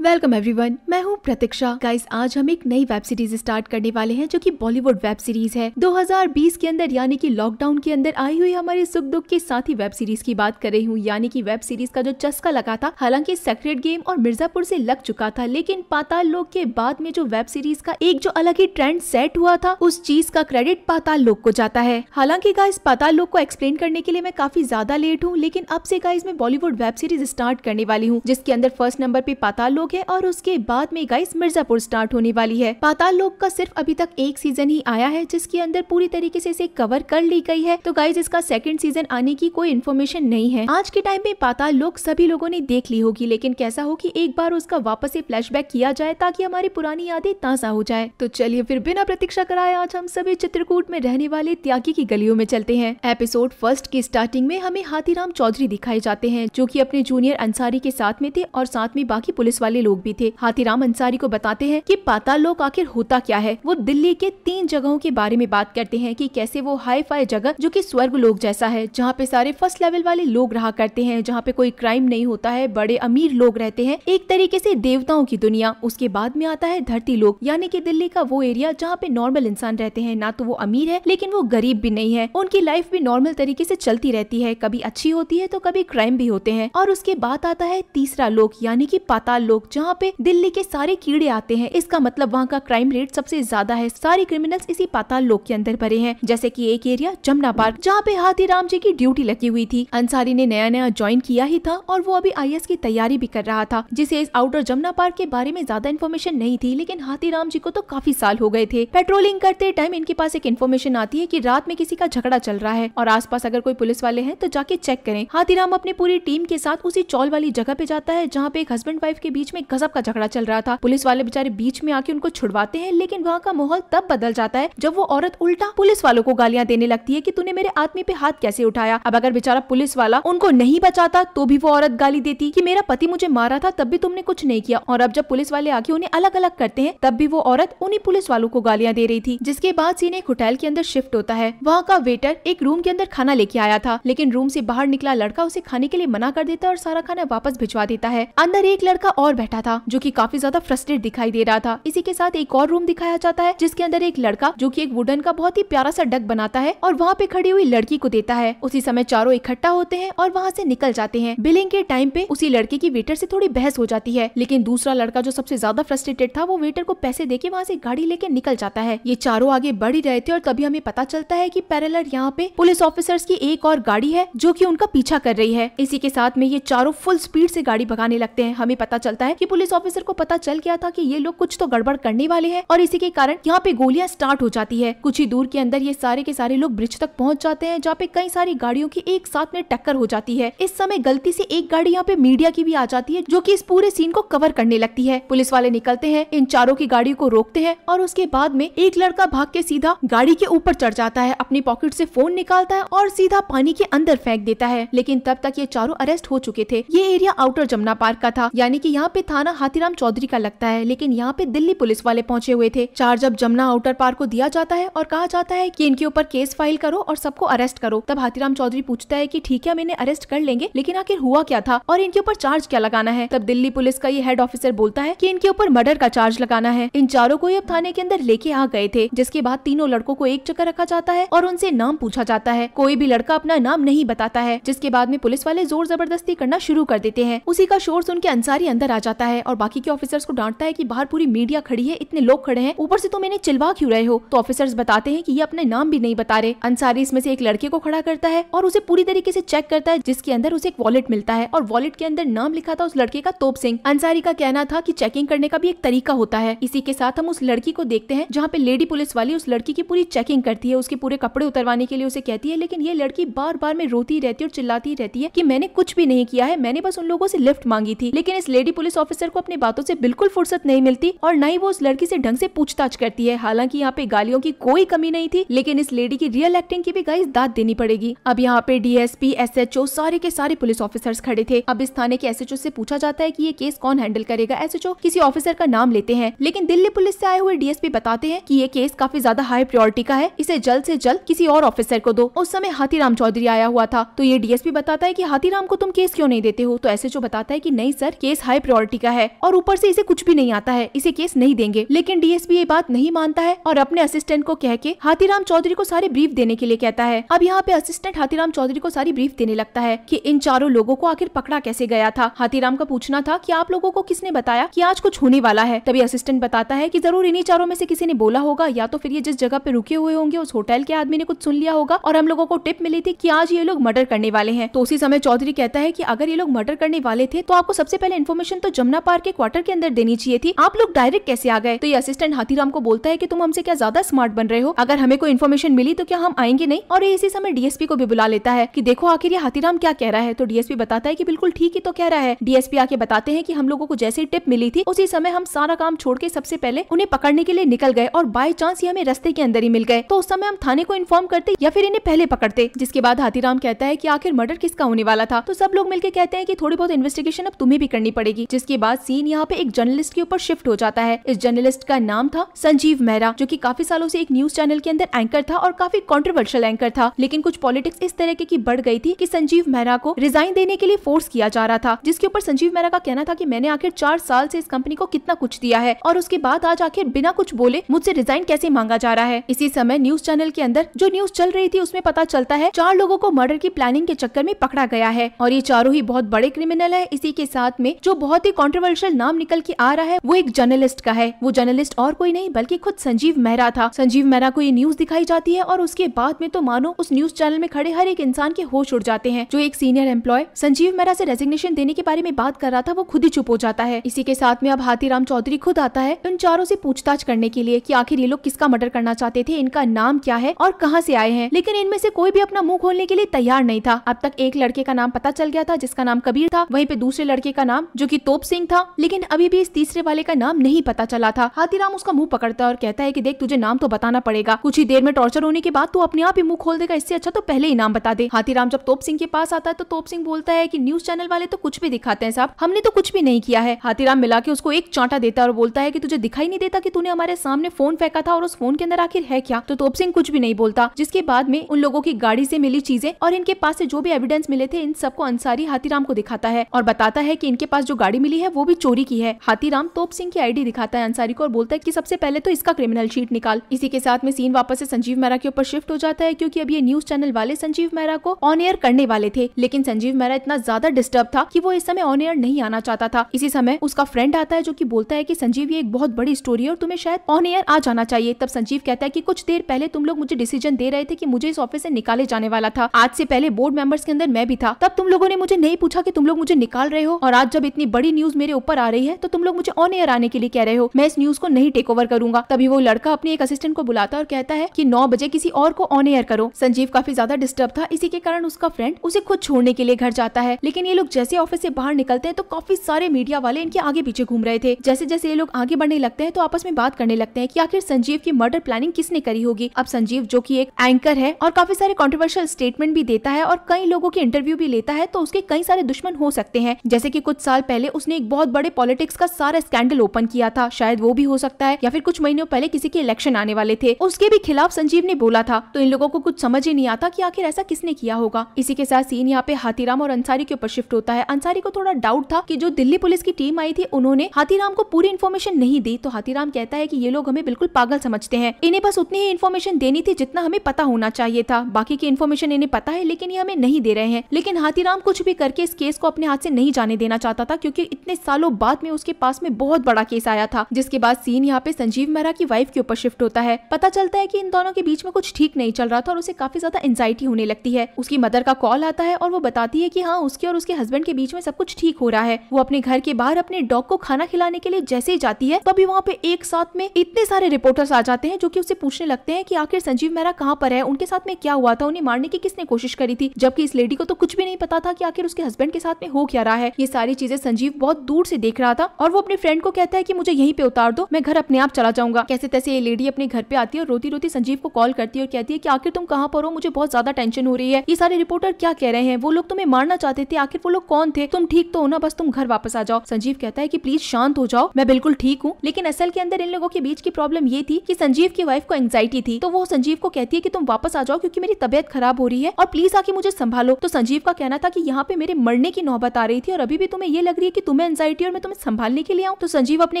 welcome everyone मैं हूं प्रतीक्षा guys आज हम एक नई वेब सीरीज स्टार्ट करने वाले हैं जो कि बॉलीवुड वेब सीरीज है 2020 के अंदर यानी कि लॉकडाउन के अंदर आई हुई हमारे सुख दुख के साथ ही वेब सीरीज की बात कर रही हूं यानी कि वेब सीरीज का जो चस्का लगा था हालांकि सेक्रेट गेम और मिर्जापुर से लग चुका था लेकिन पाताल लोक के बाद में जो वेब सीरीज का एक जो अलग ही ट्रेंड सेट हुआ था उस चीज का क्रेडिट पाताल लोक को जाता है हालांकि गाइस पाताल लोक को एक्सप्लेन करने के लिए मैं काफी ज्यादा लेट हूँ लेकिन अब से गाइस मैं बॉलीवुड वेब सीरीज स्टार्ट करने वाली हूँ जिसके अंदर फर्स्ट नंबर पे पाताल लोग है और उसके बाद में गाइस मिर्जापुर स्टार्ट होने वाली है पाताल लोक का सिर्फ अभी तक एक सीजन ही आया है जिसके अंदर पूरी तरीके से इसे कवर कर ली गई है तो गाइज इसका सेकंड सीजन आने की कोई इन्फॉर्मेशन नहीं है आज के टाइम में पाताल लोक सभी लोगों ने देख ली होगी लेकिन कैसा हो की एक बार उसका वापस ऐसी फ्लैश किया जाए ताकि हमारी पुरानी यादें ताजा हो जाए तो चलिए फिर बिना प्रतीक्षा कराए आज हम सभी चित्रकूट में रहने वाले त्यागी की गलियों में चलते हैं एपिसोड फर्स्ट की स्टार्टिंग में हमें हाथीराम चौधरी दिखाए जाते हैं जो की अपने जूनियर अंसारी के साथ में थे और साथ में बाकी पुलिस वाले वाले लोग भी थे हाथीराम अंसारी को बताते हैं कि पाताल लोक आखिर होता क्या है वो दिल्ली के तीन जगहों के बारे में बात करते हैं कि कैसे वो हाई फाई जगह जो कि स्वर्ग लोग जैसा है जहाँ पे सारे फर्स्ट लेवल वाले लोग रहा करते हैं जहाँ पे कोई क्राइम नहीं होता है बड़े अमीर लोग रहते हैं एक तरीके से देवताओं की दुनिया उसके बाद में आता है धरती लोग यानी कि दिल्ली का वो एरिया जहाँ पे नॉर्मल इंसान रहते हैं ना तो वो अमीर है लेकिन वो गरीब भी नहीं है उनकी लाइफ भी नॉर्मल तरीके से चलती रहती है कभी अच्छी होती है तो कभी क्राइम भी होते हैं और उसके बाद आता है तीसरा लोक यानी कि पाताल लोक चौक जहाँ पे दिल्ली के सारे कीड़े आते हैं इसका मतलब वहाँ का क्राइम रेट सबसे ज्यादा है सारे क्रिमिनल्स इसी पाताल लोक के अंदर भरे हैं जैसे की एक एरिया जमुना पार्क जहाँ पे हाथी राम जी की ड्यूटी लगी हुई थी अंसारी ने नया नया ज्वाइन किया ही था और वो अभी आई की तैयारी भी कर रहा था जिसे इस आउटर जमुना पार्क के बारे में ज्यादा इन्फॉर्मेशन नहीं थी लेकिन राम जी को तो काफी साल हो गए थे पेट्रोलिंग करते टाइम इनके पास एक इन्फॉर्मेशन आती है की रात में किसी का झगड़ा चल रहा है और आस अगर कोई पुलिस वाले हैं तो जाके चेक करें राम अपनी पूरी टीम के साथ उसी चौल वाली जगह पे जाता है जहाँ पे एक हस्बैंड वाइफ के बीच में गजब का झगड़ा चल रहा था पुलिस वाले बेचारे बीच में आके उनको छुड़वाते हैं लेकिन वहाँ का माहौल तब बदल जाता है जब वो औरत उल्टा पुलिस वालों को गालियाँ देने लगती है की तूने मेरे आदमी पे हाथ कैसे उठाया अब अगर बेचारा पुलिस वाला उनको नहीं बचाता तो भी वो औरत गाली देती की मेरा पति मुझे मारा था तब भी तुमने कुछ नहीं किया और अब जब पुलिस वाले आके उन्हें अलग अलग करते हैं तब भी वो औरत उन्हीं पुलिस वालों को गालियाँ दे रही थी जिसके बाद सीन एक होटल के अंदर शिफ्ट होता है वहाँ का वेटर एक रूम के अंदर खाना लेके आया था लेकिन रूम से बाहर निकला लड़का उसे खाने के लिए मना कर देता है और सारा खाना वापस भिजवा देता है अंदर एक लड़का और बैठा था जो की काफी ज्यादा फ्रस्ट्रेट दिखाई दे रहा था इसी के साथ एक और रूम दिखाया जाता है जिसके अंदर एक लड़का जो की एक वुडन का बहुत ही प्यारा सा डक बनाता है और वहाँ पे खड़ी हुई लड़की को देता है उसी समय चारों इकट्ठा होते हैं और वहाँ से निकल जाते हैं बिलिंग के टाइम पे उसी लड़के की वेटर से थोड़ी बहस हो जाती है लेकिन दूसरा लड़का जो सबसे ज्यादा फ्रस्ट्रेटेड था वो वेटर को पैसे देके वहाँ से गाड़ी लेके निकल जाता है ये चारों आगे बढ़ ही रहे थे और तभी हमें पता चलता है की पैरेलर यहाँ पे पुलिस ऑफिसर्स की एक और गाड़ी है जो की उनका पीछा कर रही है इसी के साथ में ये चारों फुल स्पीड से गाड़ी भगाने लगते हैं हमें पता चलता है है कि पुलिस ऑफिसर को पता चल गया था कि ये लोग कुछ तो गड़बड़ करने वाले हैं और इसी के कारण यहाँ पे गोलियां स्टार्ट हो जाती है कुछ ही दूर के अंदर ये सारे के सारे लोग ब्रिज तक पहुँच जाते हैं जहाँ पे कई सारी गाड़ियों की एक साथ में टक्कर हो जाती है इस समय गलती से एक गाड़ी यहाँ पे मीडिया की भी आ जाती है जो की इस पूरे सीन को कवर करने लगती है पुलिस वाले निकलते हैं इन चारों की गाड़ियों को रोकते हैं और उसके बाद में एक लड़का भाग के सीधा गाड़ी के ऊपर चढ़ जाता है अपनी पॉकेट से फोन निकालता है और सीधा पानी के अंदर फेंक देता है लेकिन तब तक ये चारों अरेस्ट हो चुके थे ये एरिया आउटर जमुना पार्क का था यानी कि यहाँ पे में थाना हाथीराम चौधरी का लगता है लेकिन यहाँ पे दिल्ली पुलिस वाले पहुंचे हुए थे चार्ज अब जमुना आउटर पार्क को दिया जाता है और कहा जाता है की इनके ऊपर केस फाइल करो और सबको अरेस्ट करो तब हाथीराम चौधरी पूछता है की ठीक है मैंने अरेस्ट कर लेंगे लेकिन आखिर हुआ क्या था और इनके ऊपर चार्ज क्या लगाना है तब दिल्ली पुलिस का ये हेड ऑफिसर बोलता है की इनके ऊपर मर्डर का चार्ज लगाना है इन चारों को अब थाने के अंदर लेके आ गए थे जिसके बाद तीनों लड़कों को एक चक्कर रखा जाता है और उनसे नाम पूछा जाता है कोई भी लड़का अपना नाम नहीं बताता है जिसके बाद में पुलिस वाले जोर जबरदस्ती करना शुरू कर देते हैं उसी का शोर सुन के अंसारी अंदर आ जाता है और बाकी के ऑफिसर्स को डांटता है कि बाहर पूरी मीडिया खड़ी है इतने लोग खड़े हैं ऊपर से तुम इन्हें चिलवा क्यों रहे हो तो ऑफिसर्स बताते हैं कि ये अपने नाम भी नहीं बता रहे अंसारी इसमें से एक लड़के को खड़ा करता है और उसे पूरी तरीके से चेक करता है जिसके अंदर उसे एक वॉलेट मिलता है और वॉलेट के अंदर नाम लिखा था उस लड़के का तोप सिंह अंसारी का कहना था की चेकिंग करने का भी एक तरीका होता है इसी के साथ हम उस लड़की को देखते हैं जहाँ पे लेडी पुलिस वाली उस लड़की की पूरी चेकिंग करती है उसके पूरे कपड़े उतरवाने के लिए उसे कहती है लेकिन ये लड़की बार बार में रोती रहती है और चिल्लाती रहती है की मैंने कुछ भी नहीं किया है मैंने बस उन लोगों से लिफ्ट मांगी थी लेकिन इस लेडी पुलिस पुलिस ऑफिसर को अपनी बातों से बिल्कुल फुर्सत नहीं मिलती और न ही वो उस लड़की से ढंग से पूछताछ करती है हालांकि यहाँ पे गालियों की कोई कमी नहीं थी लेकिन इस लेडी की रियल एक्टिंग की भी गाइस दाद देनी पड़ेगी अब यहाँ पे डीएसपी ओ सारे के सारे पुलिस ऑफिसर खड़े थे अब इस थाने के ओ से पूछा जाता है की ये केस कौन हैंडल करेगा एसएचओ किसी ऑफिसर का नाम लेते हैं लेकिन दिल्ली पुलिस ऐसी आए हुए डीएसपी बताते हैं की ये केस काफी ज्यादा हाई प्रायोरिटी का है इसे जल्द ऐसी जल्द किसी और ऑफिसर को दो उस समय हाथीराम चौधरी आया हुआ था तो ये डीएसपी बताता है की हाथीराम को तुम केस क्यों नहीं देते हो तो ओ बताता है की नहीं sir case high priority authority का है और ऊपर से इसे कुछ भी नहीं आता है इसे केस नहीं देंगे लेकिन डीएसपी ये बात नहीं मानता है और अपने असिस्टेंट को कह के हाथीराम चौधरी को सारी ब्रीफ देने के लिए कहता है अब यहाँ पे असिस्टेंट हाथीराम चौधरी को सारी ब्रीफ देने लगता है की इन चारों लोगों को आखिर पकड़ा कैसे गया था हाथीराम का पूछना था की आप लोगों को किसने बताया की आज कुछ होने वाला है तभी असिस्टेंट बताता है की जरूर इन्हीं चारों में से किसी ने बोला होगा या तो फिर ये जिस जगह पे रुके हुए होंगे उस होटल के आदमी ने कुछ सुन लिया होगा और हम लोगों को टिप मिली थी कि आज ये लोग मर्डर करने वाले हैं तो उसी समय चौधरी कहता है कि अगर ये लोग मर्डर करने वाले थे तो आपको सबसे पहले इन्फॉर्मेशन तो जमुना पार्क के क्वार्टर के अंदर देनी चाहिए थी आप लोग डायरेक्ट कैसे आ गए तो ये असिस्टेंट हाथीराम को बोलता है की तुम हमसे क्या ज्यादा स्मार्ट बन रहे हो अगर हमें कोई इन्फॉर्मेशन मिली तो क्या हम आएंगे नहीं और ये इसी समय डीएसपी को भी बुला लेता है की देखो आखिर ये हाथीराम क्या कह रहा है तो डीएसपी बताता है की बिल्कुल ठीक ही तो कह रहा है डीएसपी आके बताते हैं की हम लोगों को जैसे टिप मिली थी उसी समय हम सारा काम छोड़ के सबसे पहले उन्हें पकड़ने के लिए निकल गए और बाई चांस ये हमें रस्ते के अंदर ही मिल गए तो उस समय हम थाने को इन्फॉर्म करते या फिर इन्हें पहले पकड़ते जिसके बाद हाथीराम कहता है की आखिर मर्डर किसका होने वाला था तो सब लोग मिलकर कहते हैं की थोड़ी बहुत इन्वेस्टिगेशन अब तुम्हें भी करनी पड़ेगी जिस जिसके बाद सीन यहाँ पे एक जर्नलिस्ट के ऊपर शिफ्ट हो जाता है इस जर्नलिस्ट का नाम था संजीव मेहरा जो की काफी सालों से एक न्यूज चैनल के अंदर एंकर था और काफी कॉन्ट्रोवर्शियल एंकर था लेकिन कुछ पॉलिटिक्स इस तरह की बढ़ गई थी की संजीव मेहरा को रिजाइन देने के लिए फोर्स किया जा रहा था जिसके ऊपर संजीव मेहरा का कहना था की मैंने आखिर चार साल ऐसी इस कंपनी को कितना कुछ दिया है और उसके बाद आज आखिर बिना कुछ बोले मुझसे रिजाइन कैसे मांगा जा रहा है इसी समय न्यूज चैनल के अंदर जो न्यूज चल रही थी उसमें पता चलता है चार लोगों को मर्डर की प्लानिंग के चक्कर में पकड़ा गया है और ये चारों ही बहुत बड़े क्रिमिनल है इसी के साथ में जो बहुत ही काफी कॉन्ट्रोवर्शियल नाम निकल के आ रहा है वो एक जर्नलिस्ट का है वो जर्नलिस्ट और कोई नहीं बल्कि खुद संजीव मेहरा था संजीव मेहरा को ये न्यूज दिखाई जाती है और उसके बाद में तो मानो उस न्यूज चैनल में खड़े हर एक इंसान के होश उड़ जाते हैं जो एक सीनियर एम्प्लॉय संजीव मेहरा से रेजिग्नेशन देने के बारे में बात कर रहा था वो खुद ही चुप हो जाता है इसी के साथ में अब हाथी चौधरी खुद आता है उन चारों से पूछताछ करने के लिए की आखिर ये लोग किसका मर्डर करना चाहते थे इनका नाम क्या है और कहाँ से आए हैं लेकिन इनमें से कोई भी अपना मुंह खोलने के लिए तैयार नहीं था अब तक एक लड़के का नाम पता चल गया था जिसका नाम कबीर था वहीं पे दूसरे लड़के का नाम जो की तोप रूप सिंह था लेकिन अभी भी इस तीसरे वाले का नाम नहीं पता चला था हाथीराम उसका मुंह पकड़ता और कहता है कि देख तुझे नाम तो बताना पड़ेगा कुछ ही देर में टॉर्चर होने के बाद तू अपने आप ही मुंह खोल देगा इससे अच्छा तो पहले ही नाम बता दे हाथीराम जब तोप सिंह के पास आता है तो तोप सिंह बोलता है की न्यूज चैनल वाले तो कुछ भी दिखाते हैं साहब हमने तो कुछ भी नहीं किया है हाथीराम मिला के उसको एक चांटा देता और बोलता है की तुझे दिखाई नहीं देता की तूने हमारे सामने फोन फेंका था और उस फोन के अंदर आखिर है क्या तो तोप सिंह कुछ भी नहीं बोलता जिसके बाद में उन लोगों की गाड़ी से मिली चीजें और इनके पास से जो भी एविडेंस मिले थे इन सबको अंसारी हाथीराम को दिखाता है और बताता है की इनके पास जो गाड़ी मिली मिली है वो भी चोरी की है राम तोप सिंह की आईडी दिखाता है अंसारी को और बोलता है की सबसे पहले तो इसका क्रिमिनल शीट निकाल इसी के साथ में सीन वापस से संजीव मेहरा के ऊपर शिफ्ट हो जाता है क्योंकि अब ये न्यूज चैनल वाले संजीव मेहरा को ऑन एयर करने वाले थे लेकिन संजीव मेहरा इतना ज्यादा डिस्टर्ब था की वो इस समय ऑन एयर नहीं आना चाहता था इसी समय उसका फ्रेंड आता है जो की बोलता है की संजीव ये एक बहुत बड़ी स्टोरी है और तुम्हें शायद ऑन एयर आ जाना चाहिए तब संजीव कहता है की कुछ देर पहले तुम लोग मुझे डिसीजन दे रहे थे की मुझे इस ऑफिस ऐसी निकाले जाने वाला था आज से पहले बोर्ड मेंबर्स के अंदर मैं भी था तब तुम लोगों ने मुझे नहीं पूछा की तुम लोग मुझे निकाल रहे हो और आज जब इतनी बड़ी न्यूज मेरे ऊपर आ रही है तो तुम लोग मुझे ऑन एयर आने के लिए कह रहे हो मैं इस न्यूज को नहीं टेक ओवर करूंगा तभी वो लड़का अपने एक असिस्टेंट को बुलाता और कहता है की नौ बजे किसी और को ऑन एयर करो संजीव काफी ज्यादा डिस्टर्ब था इसी के कारण उसका फ्रेंड उसे खुद छोड़ने के लिए घर जाता है लेकिन ये लोग जैसे ऑफिस से बाहर निकलते हैं तो काफी सारे मीडिया वाले इनके आगे पीछे घूम रहे थे जैसे जैसे ये लोग आगे बढ़ने लगते हैं तो आपस में बात करने लगते हैं कि आखिर संजीव की मर्डर प्लानिंग किसने करी होगी अब संजीव जो कि एक एंकर है और काफी सारे कॉन्ट्रोवर्शियल स्टेटमेंट भी देता है और कई लोगों के इंटरव्यू भी लेता है तो उसके कई सारे दुश्मन हो सकते हैं जैसे की कुछ साल पहले उसने एक बहुत बड़े पॉलिटिक्स का सारा स्कैंडल ओपन किया था शायद वो भी हो सकता है या फिर कुछ महीनों पहले किसी के इलेक्शन आने वाले थे उसके भी खिलाफ संजीव ने बोला था तो इन लोगों को कुछ समझ ही नहीं आता की आखिर ऐसा किसने किया होगा इसी के साथ सीन यहाँ पे हाथीराम और अंसारी के ऊपर शिफ्ट होता है अंसारी को थोड़ा डाउट था की जो दिल्ली पुलिस की टीम आई थी उन्होंने हाथीराम को पूरी इन्फॉर्मेशन नहीं दी तो हाथीराम कहता है की ये लोग हमें बिल्कुल पागल समझते हैं इन्हें बस उतनी ही इन्फॉर्मेशन देनी थी जितना हमें पता होना चाहिए था बाकी की इन्फॉर्मेशन इन्हें पता है लेकिन ये हमें नहीं दे रहे हैं लेकिन हाथीराम कुछ भी करके इस केस को अपने हाथ से नहीं जाने देना चाहता था क्योंकि इतने सालों बाद में उसके पास में बहुत बड़ा केस आया था जिसके बाद सीन यहाँ पे संजीव मेहरा की वाइफ के ऊपर शिफ्ट होता है पता चलता है की इन दोनों के बीच में कुछ ठीक नहीं चल रहा था और उसे काफी ज्यादा एंजाइटी होने लगती है उसकी मदर का कॉल आता है और वो बताती है की हाँ उसके और उसके हस्बैंड के बीच में सब कुछ ठीक हो रहा है वो अपने घर के बाहर अपने डॉग को खाना खिलाने के लिए जैसे ही जाती है तभी वहाँ पे एक साथ में इतने सारे रिपोर्टर्स आ जाते हैं जो कि उसे पूछने लगते हैं कि आखिर संजीव मेहरा कहाँ पर है उनके साथ में क्या हुआ था उन्हें मारने की किसने कोशिश करी थी जबकि इस लेडी को तो कुछ भी नहीं पता था कि आखिर उसके हस्बैंड के साथ में हो क्या रहा है ये सारी चीजें संजीव बहुत दूर से देख रहा था और वो अपने फ्रेंड को कहता है की मुझे यहीं पे उतार दो मैं घर अपने आप चला जाऊंगा कैसे तैसे ये लेडी अपने घर पे आती है और रोती रोती संजीव को कॉल करती है और कहती है कि आखिर तुम कहाँ पर हो मुझे बहुत ज्यादा टेंशन हो रही है ये सारे रिपोर्टर क्या कह रहे हैं वो लोग तुम्हें मारना चाहते थे आखिर वो लोग कौन थे तुम ठीक तो हो ना बस तुम घर वापस आ जाओ संजीव कहता है की प्लीज शांत हो जाओ मैं बिल्कुल ठीक हूँ लेकिन असल के अंदर इन लोगों के बीच की प्रॉब्लम ये थी की संजीव की वाइफ को एंगजाइटी थी तो वो संजीव को कहती है की तुम वापस आ जाओ क्यूँकी मेरी तबियत खराब हो रही है और प्लीज आके मुझे संभालो तो संजीव का कहना था की यहाँ पे मेरे मरने की नौबत आ रही थी और अभी भी तुम्हें ये लग रही है की तुम्हें एंजाइटी और मैं तुम्हें संभालने के लिए आऊँ तो संजीव अपने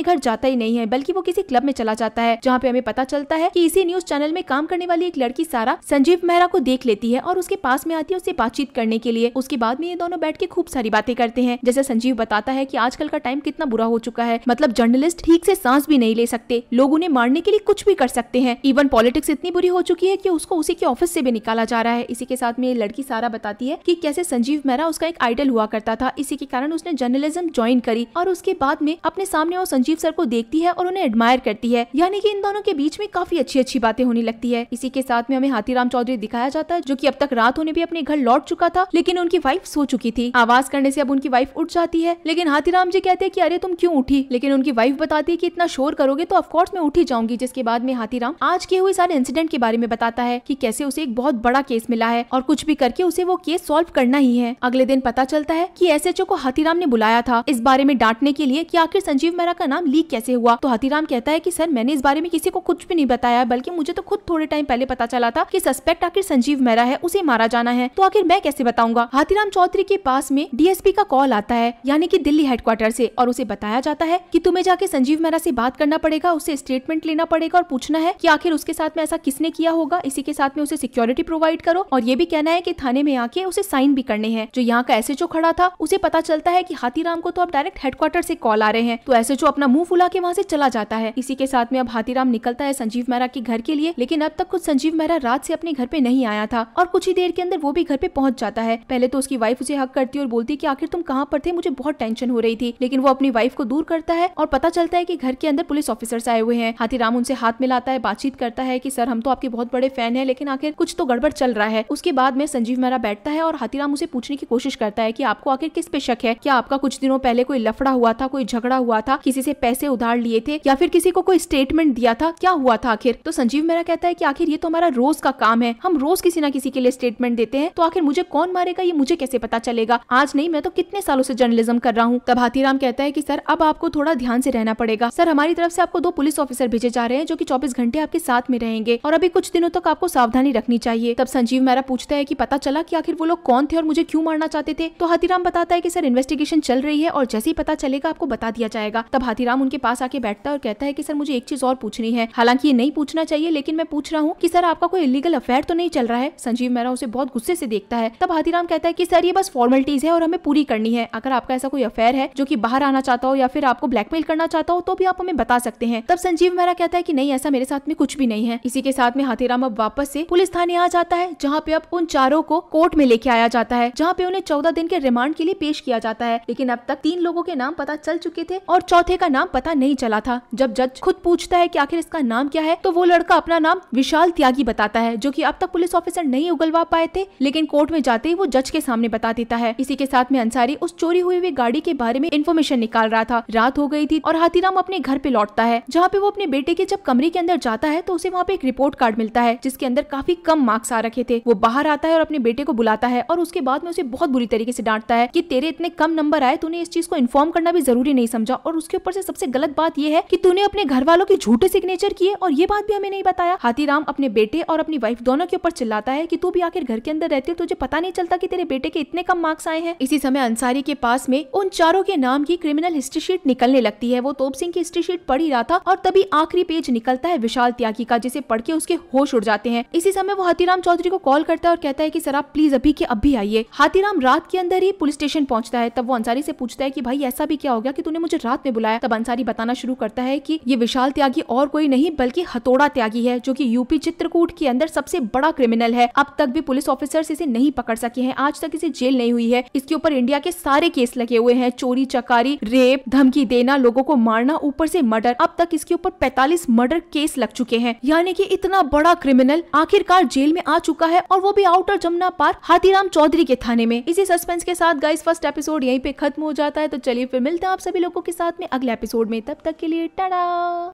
घर जाता ही नहीं है बल्कि वो किसी क्लब में चला जाता है जहाँ पे हमें पता चलता है की इसी न्यूज चैनल में काम करने वाली एक लड़की सारा संजीव मेहरा को देख लेती है और उसके पास में आती है उससे बातचीत करने के लिए उसके बाद में ये दोनों बैठ के खूब सारी बातें करते हैं जैसे संजीव बताता है की आजकल का टाइम कितना बुरा हो चुका है मतलब जर्नलिस्ट ठीक से सांस भी नहीं ले सकते लोग उन्हें मारने के लिए कुछ भी कर सकते हैं इवन पॉलिटिक्स इतनी बुरी हो चुकी है कि उसको उसी के ऑफिस से भी निकाला जा रहा है इसी के साथ में ये लड़की सारा बताती है कि कैसे संजीव मेहरा उसका एक आइडल हुआ करता था इसी के कारण उसने जर्नलिज्म ज्वाइन करी और उसके बाद में अपने सामने वो संजीव सर को देखती है और उन्हें एडमायर करती है यानी कि इन दोनों के बीच में काफी अच्छी अच्छी बातें होने लगती है इसी के साथ में हमें हाथीराम चौधरी दिखाया जाता है जो की अब तक रात होने भी अपने घर लौट चुका था लेकिन उनकी वाइफ सो चुकी थी आवाज करने से अब उनकी वाइफ उठ जाती है लेकिन हाथीराम जी कहते हैं की अरे तुम क्यूँ उठी लेकिन उनकी वाइफ बताती है की इतना शोर करोगे तो ऑफकोर्स मैं उठी जाऊंगी जिसके बाद में हाथीराम आज के हुए सारे इंसिडेंट के बारे में बताता है की कैसे उसे एक बहुत बड़ा केस मिला है और कुछ भी करके उसे वो केस सॉल्व करना ही है अगले दिन पता चलता है की एस को हाथीराम ने बुलाया था इस बारे में डांटने के लिए कि आखिर संजीव मेहरा का नाम लीक कैसे हुआ तो हाथीराम कहता है कि सर मैंने इस बारे में किसी को कुछ भी नहीं बताया बल्कि मुझे तो खुद थोड़े टाइम पहले पता चला था कि सस्पेक्ट आखिर संजीव मेहरा है उसे मारा जाना है तो आखिर मैं कैसे बताऊंगा हाथीराम चौधरी के पास में डीएसपी का कॉल आता है यानी की दिल्ली हेडक्वार्टर ऐसी और उसे बताया जाता है की तुम्हें जाके संजीव मेहरा ऐसी बात करना पड़ेगा उसे स्टेटमेंट लेना पड़ेगा और पूछना है की आखिर उसके साथ में ऐसा किसने किया होगा इसी के साथ में उसे सिक्योरिटी प्रोवाइड करो और ये भी कहना है की थाने में आके उसे साइन भी करने हैं जो यहाँ का एस खड़ा था उसे पता चलता है की हाथीराम को तो अब डायरेक्ट हेडक्वार्टर से कॉल आ रहे हैं तो ऐसे जो अपना मुंह फुला के वहाँ से चला जाता है इसी के साथ में अब हाथीराम निकलता है संजीव मेहरा के घर के लिए लेकिन अब तक कुछ संजीव मेहरा रात से अपने घर पे नहीं आया था और कुछ ही देर के अंदर वो भी घर पे पहुंच जाता है पहले तो उसकी वाइफ उसे हक करती और बोलती की आखिर तुम कहाँ पर थे मुझे बहुत टेंशन हो रही थी लेकिन वो अपनी वाइफ को दूर करता है और पता चलता है की घर के अंदर पुलिस ऑफिसर्स आए हुए हैं हाथीराम उनसे हाथ मिलाता है बातचीत करता है की सर हम तो आपके बहुत बड़े फैन है लेकिन आखिर कुछ तो गड़बड़ चल रहा है उसके बाद में संजीव मेहरा बैठता है और हाथीराम उसे पूछने की कोशिश करता है की आपको आखिर किस पे शक है क्या आपका कुछ दिनों पहले पहले कोई लफड़ा हुआ था कोई झगड़ा हुआ था किसी से पैसे उधार लिए थे या फिर किसी को कोई स्टेटमेंट दिया था क्या हुआ था आखिर तो संजीव मेरा कहता है कि आखिर ये तो हमारा रोज का काम है हम रोज किसी न किसी के लिए स्टेटमेंट देते हैं तो आखिर मुझे कौन मारेगा ये मुझे कैसे पता चलेगा आज नहीं मैं तो कितने सालों से जर्नलिज्म कर रहा हूँ तब हाथीराम कहता है की सर अब आपको थोड़ा ध्यान से रहना पड़ेगा सर हमारी तरफ से आपको दो पुलिस ऑफिसर भेजे जा रहे हैं जो की चौबीस घंटे आपके साथ में रहेंगे और अभी कुछ दिनों तक आपको सावधानी रखनी चाहिए तब संजीव मेरा पूछता है की पता चला की आखिर वो लोग कौन थे और मुझे क्यूँ मारना चाहते थे तो हाथीराम बताता है की सर इन्वेस्टिगेशन चल रही है और जैसे ही पता चलेगा आपको बता दिया जाएगा तब हाथीराम उनके पास आके बैठता है और कहता है की सर मुझे एक चीज और पूछनी है हालांकि ये नहीं पूछना चाहिए लेकिन मैं पूछ रहा हूँ की सर आपका कोई इलीगल अफेयर तो नहीं चल रहा है संजीव मेहरा उसे बहुत गुस्से से देखता है तब हाथीराम कहता है की सर ये बस फॉर्मेलिटीज है और हमें पूरी करनी है अगर आपका ऐसा कोई अफेयर है जो की बाहर आना चाहता हो या फिर आपको ब्लैकमेल करना चाहता हो तो भी आप हमें बता सकते हैं तब संजीव मेहरा कहता है की नहीं ऐसा मेरे साथ में कुछ भी नहीं है इसी के साथ में हाथीराम अब वापस से पुलिस थाने आ जाता है जहाँ पे अब उन चारों को कोर्ट में लेके आया जाता है जहाँ पे उन्हें चौदह दिन के रिमांड के लिए पेश किया जाता है लेकिन अब तक तीन लोगों के नाम पता चल चुके थे और चौथे का नाम पता नहीं चला था जब जज खुद पूछता है की आखिर इसका नाम क्या है तो वो लड़का अपना नाम विशाल त्यागी बताता है जो की अब तक पुलिस ऑफिसर नहीं उगलवा पाए थे लेकिन कोर्ट में जाते ही वो जज के सामने बता देता है इसी के साथ में अंसारी उस चोरी हुई हुई गाड़ी के बारे में इन्फॉर्मेशन निकाल रहा था रात हो गई थी और हाथीराम अपने घर पे लौटता है जहाँ पे वो अपने बेटे के जब कमरे के अंदर जाता है तो उसे वहाँ पे एक रिपोर्ट कार्ड मिलता है जिसके अंदर काफी कम मार्क्स आ रखे थे वो बाहर आता है और अपने बेटे को बुलाता है और उसके बाद में उसे बहुत बुरी तरीके से डांटता है की तेरे इतने कम नंबर आए तूने इस चीज को इन्फॉर्म करना भी जरूरी नहीं समझा और उसके ऊपर से सबसे गलत बात यह है कि तूने अपने घर वालों के झूठे सिग्नेचर किए और ये बात भी हमें नहीं बताया हाथीराम अपने बेटे और अपनी वाइफ दोनों के ऊपर चिल्लाता है की तू भी आखिर घर के अंदर रहती है तुझे पता नहीं चलता की तेरे बेटे के इतने कम मार्क्स आए हैं इसी समय अंसारी के पास में उन चारों के नाम की क्रिमिनल हिस्ट्री शीट निकलने लगती है वो तोप सिंह की हिस्ट्री शीट पढ़ ही रहा था और तभी आखिरी पेज निकलता है विशाल त्यागी का जिसे पढ़ के उसके होश उड़ जाते हैं इसी समय वो हाथीराम चौधरी को कॉल करता है और कहता है की सर आप प्लीज अभी के अभी आइए हाथीराम रात के अंदर ही पुलिस स्टेशन पहुंचता है तब वो अंसारी से पूछता पूछता है कि भाई ऐसा भी क्या हो गया कि तूने मुझे रात में बुलाया तब अंसारी बताना शुरू करता है कि ये विशाल त्यागी और कोई नहीं बल्कि हथोड़ा त्यागी है जो कि यूपी चित्रकूट के अंदर सबसे बड़ा क्रिमिनल है अब तक भी पुलिस ऑफिसर इसे नहीं पकड़ सके हैं आज तक इसे जेल नहीं हुई है इसके ऊपर इंडिया के सारे केस लगे हुए हैं चोरी चकारी रेप धमकी देना लोगों को मारना ऊपर से मर्डर अब तक इसके ऊपर 45 मर्डर केस लग चुके हैं यानी कि इतना बड़ा क्रिमिनल आखिरकार जेल में आ चुका है और वो भी आउटर जमुना पार्क हाथीराम चौधरी के थाने में इसी सस्पेंस के साथ गाइस फर्स्ट एपिसोड यहीं पे खत्म हो जाता जाता है तो चलिए फिर मिलते हैं आप सभी लोगों के साथ में अगले एपिसोड में तब तक के लिए टाटा